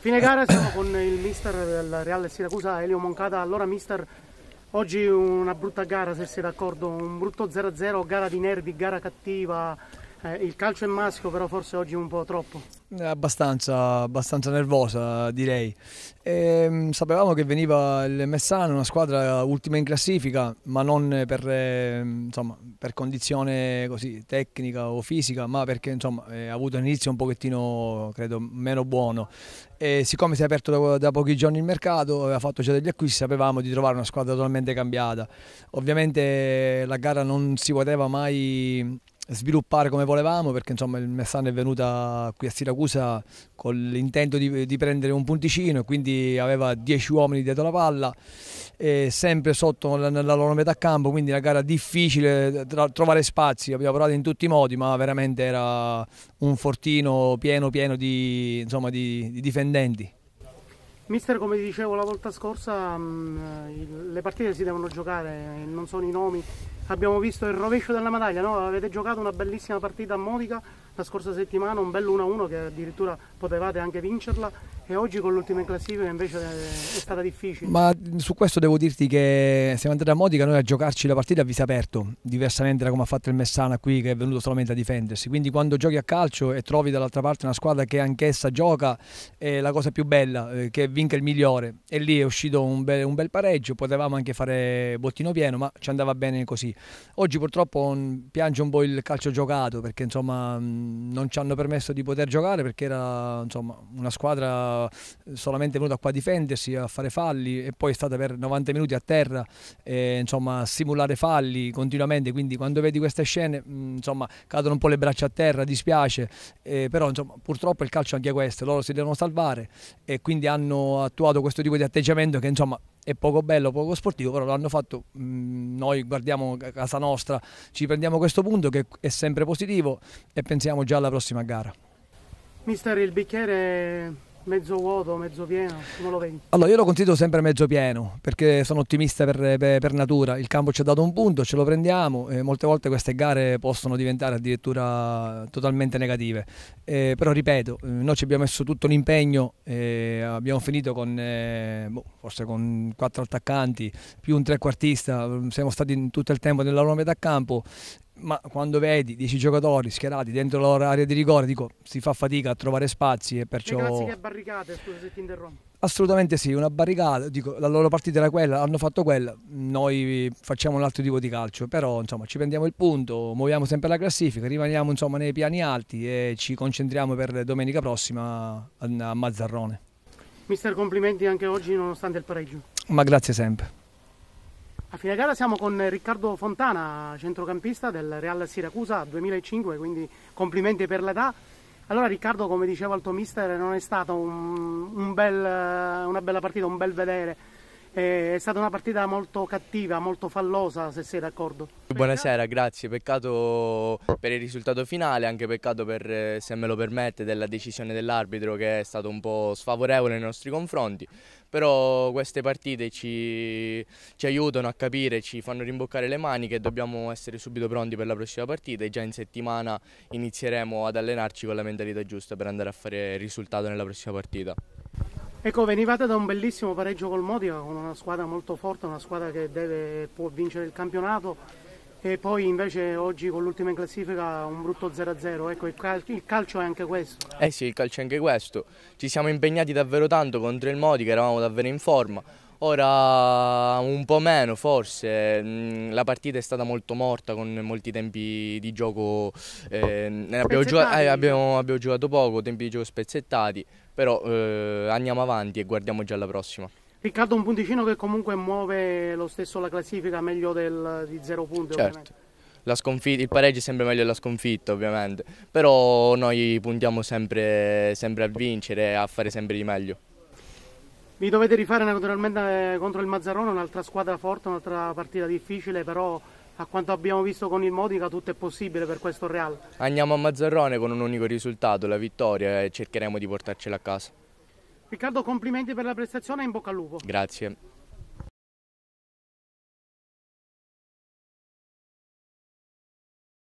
fine gara siamo con il mister del Real Siracusa, Elio Moncada. Allora mister, oggi una brutta gara se siete d'accordo, un brutto 0-0, gara di nervi, gara cattiva, eh, il calcio è maschio, però forse oggi un po' troppo. Eh, abbastanza, abbastanza, nervosa, direi. E, ehm, sapevamo che veniva il Messano, una squadra ultima in classifica, ma non per, ehm, insomma, per condizione così, tecnica o fisica, ma perché insomma, eh, ha avuto un inizio un pochettino, credo, meno buono. E, siccome si è aperto da, da, pochi giorni il mercato, aveva fatto già degli acquisti, sapevamo di trovare una squadra totalmente cambiata. Ovviamente eh, la gara non si poteva mai sviluppare come volevamo perché insomma il Messana è venuta qui a Siracusa con l'intento di, di, prendere un punticino quindi aveva 10 uomini dietro la palla sempre sotto nella loro metà campo quindi una gara difficile tra, trovare spazi abbiamo provato in tutti i modi ma veramente era un fortino pieno pieno di, insomma, di, di difendenti Mister, come dicevo la volta scorsa, mm, le partite si devono giocare, eh, non sono i nomi. Abbiamo visto il rovescio della medaglia, no? avete giocato una bellissima partita a Modica, la scorsa settimana un bel 1-1 che addirittura potevate anche vincerla e oggi con l'ultima in classifica invece è stata difficile. Ma su questo devo dirti che siamo andati a Modica noi a giocarci la partita a viso aperto, diversamente da come ha fatto il Messana qui che è venuto solamente a difendersi, quindi quando giochi a calcio e trovi dall'altra parte una squadra che anch'essa gioca è la cosa più bella, eh, che vinca il migliore e lì è uscito un bel, un bel pareggio, potevamo anche fare bottino pieno ma ci andava bene così. Oggi purtroppo mm, piange un po' il calcio giocato perché insomma mm, non ci hanno permesso di poter giocare perché era insomma, una squadra solamente venuta qua a difendersi, a fare falli e poi è stata per 90 minuti a terra e, eh, insomma, a simulare falli continuamente, quindi quando vedi queste scene mm, insomma, cadono un po' le braccia a terra, dispiace, eh, però insomma, purtroppo il calcio è anche questo, loro si devono salvare e quindi hanno attuato questo tipo di atteggiamento che insomma è poco bello, poco sportivo, però l'hanno fatto, mm, noi guardiamo casa nostra, ci prendiamo questo punto che è sempre positivo e pensiamo già alla prossima gara. Mister, il bicchiere mezzo vuoto, mezzo pieno, come lo vedi? Allora io lo considero sempre mezzo pieno perché sono ottimista per, per, per natura, il campo ci ha dato un punto, ce lo prendiamo, e molte volte queste gare possono diventare addirittura totalmente negative, eh, però ripeto, eh, noi ci abbiamo messo tutto l'impegno, abbiamo finito con eh, boh, forse con quattro attaccanti più un trequartista, siamo stati tutto il tempo nella loro metà campo ma quando vedi 10 giocatori schierati dentro l'area di rigore, dico, si fa fatica a trovare spazi e perciò... Le che barricate, scusa se ti interrompo. Assolutamente sì, una barricata, dico, la loro partita era quella, hanno fatto quella, noi facciamo un altro tipo di calcio, però insomma ci prendiamo il punto, muoviamo sempre la classifica, rimaniamo insomma nei piani alti e ci concentriamo per domenica prossima a Mazzarrone. Mister, complimenti anche oggi nonostante il pareggio. Ma grazie sempre. A fine gara siamo con Riccardo Fontana, centrocampista del Real Siracusa 2005, quindi complimenti per l'età. Allora Riccardo, come diceva il tuo mister, non è stata un, un bel, una bella partita, un bel vedere è stata una partita molto cattiva, molto fallosa se sei d'accordo. Buonasera, grazie, peccato per il risultato finale, anche peccato per, eh, se me lo permette, della decisione dell'arbitro che è stato un po' sfavorevole nei nostri confronti, però queste partite ci, ci aiutano a capire, ci fanno rimboccare le maniche e dobbiamo essere subito pronti per la prossima partita e già in settimana inizieremo ad allenarci con la mentalità giusta per andare a fare risultato nella prossima partita. Ecco, venivate da un bellissimo pareggio col Modica con una squadra molto forte, una squadra che deve, può vincere il campionato e poi invece oggi con l'ultima in classifica un brutto 0-0, ecco il, il, calcio è anche questo. Eh sì, il calcio è anche questo, ci siamo impegnati davvero tanto contro il Modica, eravamo davvero in forma, Ora un po' meno forse, mm, la partita è stata molto morta con molti tempi di gioco, eh, abbiamo, giocato, eh, abbiamo, abbiamo, giocato, poco, tempi di gioco spezzettati, però eh, andiamo avanti e guardiamo già la prossima. Riccardo un punticino che comunque muove lo stesso la classifica meglio del, di zero punti certo. ovviamente il pareggio è sempre meglio della sconfitta ovviamente, però noi puntiamo sempre, sempre a vincere e a fare sempre di meglio. Vi dovete rifare naturalmente eh, contro il Mazzarone, un'altra squadra forte, un'altra partita difficile, però a quanto abbiamo visto con il Modica tutto è possibile per questo Real. Andiamo a Mazzarone con un unico risultato, la vittoria, e cercheremo di portarcela a casa. Riccardo, complimenti per la prestazione e in bocca al lupo. Grazie.